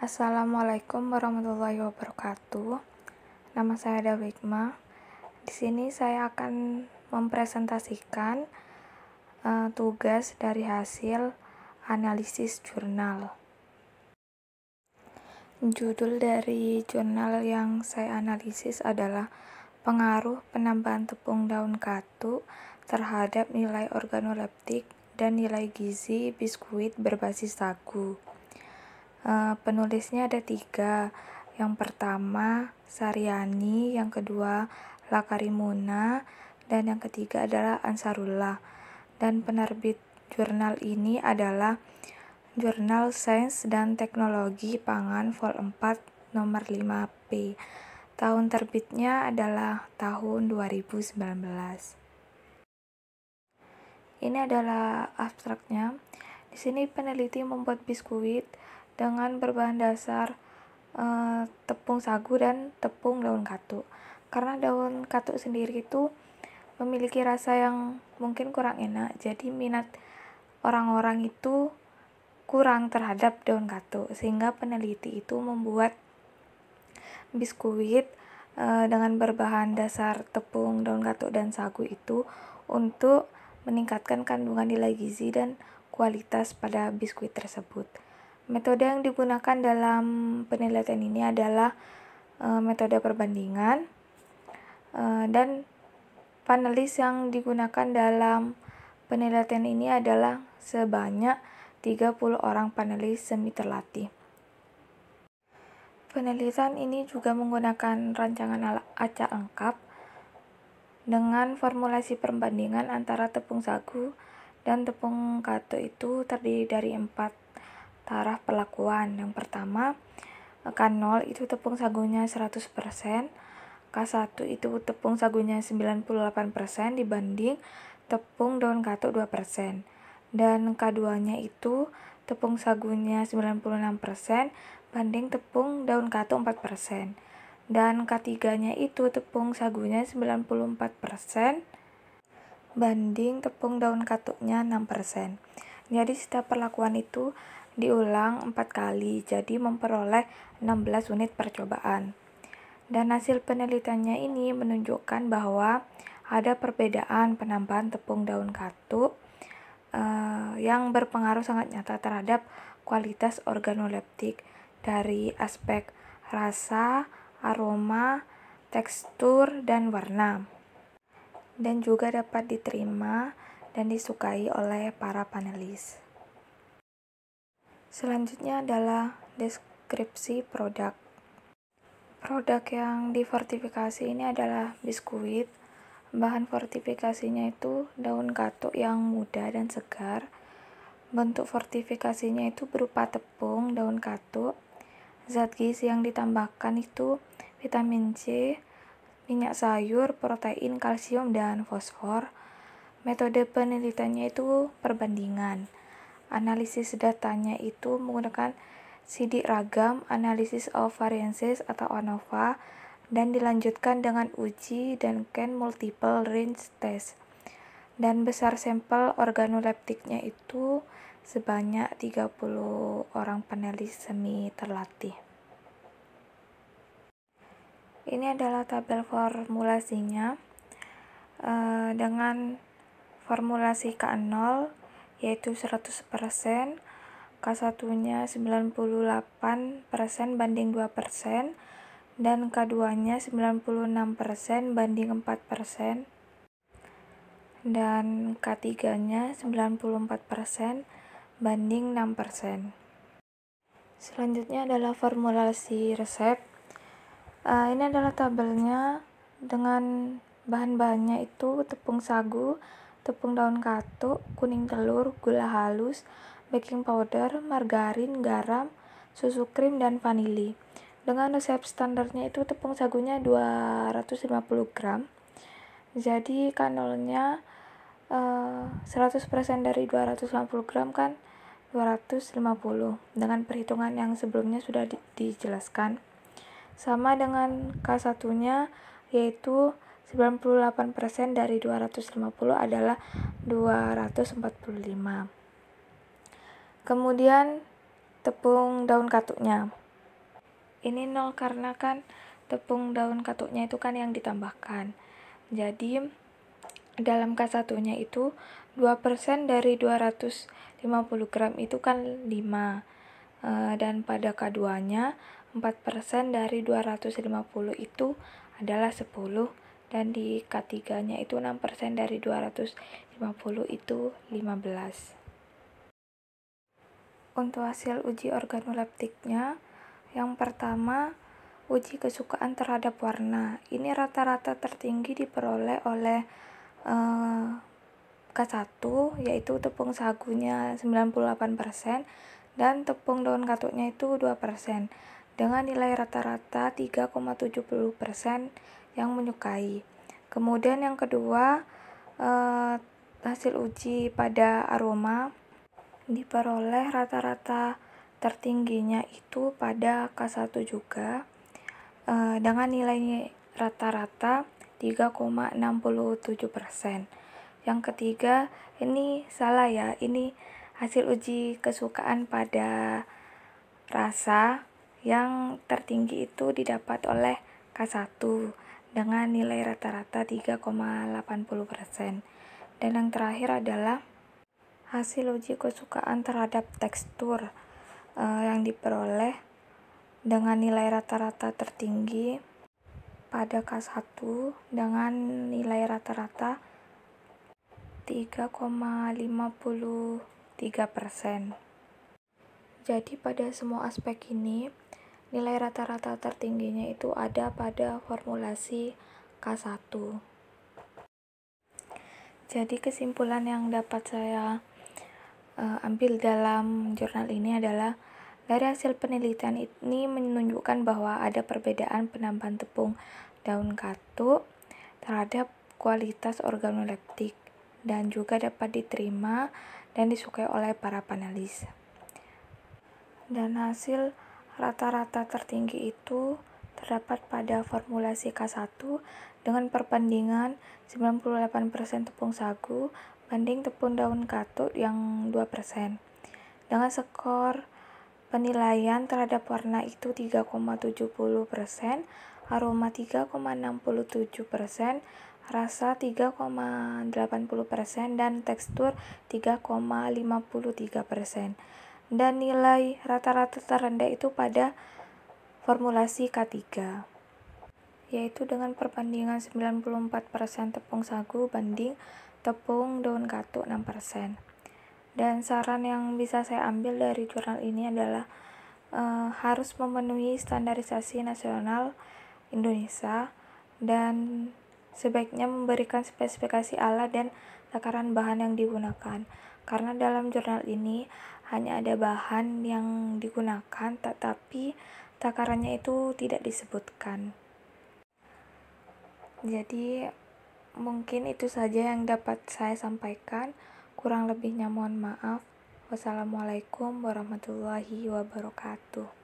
Assalamualaikum warahmatullahi wabarakatuh. Nama saya Dawikma. Di sini saya akan mempresentasikan uh, tugas dari hasil analisis jurnal. Judul dari jurnal yang saya analisis adalah Pengaruh Penambahan Tepung Daun Katu terhadap nilai organoleptik dan nilai gizi biskuit berbasis sagu. Eh, penulisnya ada tiga. Yang pertama Saryani, yang kedua Lakarimuna, dan yang ketiga adalah Ansarullah. Dan penerbit jurnal ini adalah Jurnal Sains dan Teknologi Pangan Vol 4 nomor 5P. Tahun terbitnya adalah tahun 2019. Ini adalah abstraknya. Di sini peneliti membuat biskuit dengan berbahan dasar e, tepung sagu dan tepung daun katuk. Karena daun katuk sendiri itu memiliki rasa yang mungkin kurang enak, jadi minat orang-orang itu kurang terhadap daun katuk sehingga peneliti itu membuat biskuit e, dengan berbahan dasar tepung daun katuk dan sagu itu untuk meningkatkan kandungan nilai gizi dan kualitas pada biskuit tersebut. Metode yang digunakan dalam penelitian ini adalah e, metode perbandingan e, dan panelis yang digunakan dalam penelitian ini adalah sebanyak 30 orang panelis semi terlatih. Penelitian ini juga menggunakan rancangan acak lengkap dengan formulasi perbandingan antara tepung sagu dan tepung kato itu terdiri dari empat arah perlakuan. Yang pertama, eh, K0 itu tepung sagunya 100%, K1 itu tepung sagunya 98% dibanding tepung daun katuk 2%. Dan K2-nya itu tepung sagunya 96% banding tepung daun katuk 4%. Dan K3-nya itu tepung sagunya 94% banding tepung daun katuknya 6%. Jadi setiap perlakuan itu diulang 4 kali, jadi memperoleh 16 unit percobaan. Dan hasil penelitiannya ini menunjukkan bahwa ada perbedaan penambahan tepung daun katuk eh, yang berpengaruh sangat nyata terhadap kualitas organoleptik dari aspek rasa, aroma, tekstur, dan warna. Dan juga dapat diterima dan disukai oleh para panelis. Selanjutnya adalah deskripsi produk. Produk yang difortifikasi ini adalah biskuit. Bahan fortifikasinya itu daun katuk yang muda dan segar. Bentuk fortifikasinya itu berupa tepung, daun katuk. Zat gizi yang ditambahkan itu vitamin C, minyak sayur, protein, kalsium, dan fosfor Metode penelitiannya itu perbandingan. Analisis datanya itu menggunakan sidik ragam, analisis of variances atau ANOVA, dan dilanjutkan dengan uji dan can multiple range test. Dan besar sampel organoleptiknya itu sebanyak 30 orang panelis semi terlatih. Ini adalah tabel formulasinya. Eh, dengan formulasi K0 yaitu 100% K1-nya 98% banding 2% dan K2-nya 96% banding 4% dan K3-nya 94% banding 6%. Selanjutnya adalah formulasi resep. Uh, ini adalah tabelnya dengan bahan-bahannya itu tepung sagu tepung daun katuk, kuning telur, gula halus, baking powder, margarin, garam, susu krim, dan vanili. Dengan resep standarnya itu tepung sagunya 250 gram. Jadi kanolnya 100% eh, dari 250 gram kan 250 dengan perhitungan yang sebelumnya sudah dijelaskan. Sama dengan K1-nya yaitu 98% dari 250 adalah 245. Kemudian tepung daun katuknya. Ini nol karena kan tepung daun katuknya itu kan yang ditambahkan. Jadi dalam k satunya itu 2% dari 250 gram itu kan 5 e, dan pada K2-nya 4% dari 250 itu adalah 10 dan di K3-nya itu 6% dari 250 itu 15. Untuk hasil uji organoleptiknya, yang pertama uji kesukaan terhadap warna. Ini rata-rata tertinggi diperoleh oleh eh, K1 yaitu tepung sagunya 98% dan tepung daun katuknya itu 2% dengan nilai rata-rata 3,70% yang menyukai. Kemudian yang kedua, eh, hasil uji pada aroma diperoleh rata-rata tertingginya itu pada K1 juga eh, dengan nilai rata-rata 3,67%. Yang ketiga, ini salah ya, ini hasil uji kesukaan pada rasa yang tertinggi itu didapat oleh K1 dengan nilai rata-rata 3,80%. Dan yang terakhir adalah hasil uji kesukaan terhadap tekstur uh, yang diperoleh dengan nilai rata-rata tertinggi pada K1 dengan nilai rata-rata 3,53%. Jadi pada semua aspek ini Nilai rata-rata tertingginya itu ada pada formulasi K1. Jadi kesimpulan yang dapat saya uh, ambil dalam jurnal ini adalah dari hasil penelitian ini menunjukkan bahwa ada perbedaan penambahan tepung daun katuk terhadap kualitas organoleptik dan juga dapat diterima dan disukai oleh para panelis. Dan hasil Rata-rata tertinggi itu terdapat pada formulasi K1 dengan perbandingan 98% tepung sagu banding tepung daun katuk yang 2%. Dengan skor penilaian terhadap warna itu 3,70%, aroma 3,67%, rasa 3,80% dan tekstur 3,53% dan nilai rata-rata terendah itu pada formulasi K3 yaitu dengan perbandingan 94% tepung sagu banding tepung daun katuk 6%. Dan saran yang bisa saya ambil dari jurnal ini adalah e, harus memenuhi standarisasi nasional Indonesia dan sebaiknya memberikan spesifikasi alat dan takaran bahan yang digunakan karena dalam jurnal ini hanya ada bahan yang digunakan, tetapi takarannya itu tidak disebutkan. Jadi, mungkin itu saja yang dapat saya sampaikan. Kurang lebihnya, mohon maaf. Wassalamualaikum warahmatullahi wabarakatuh.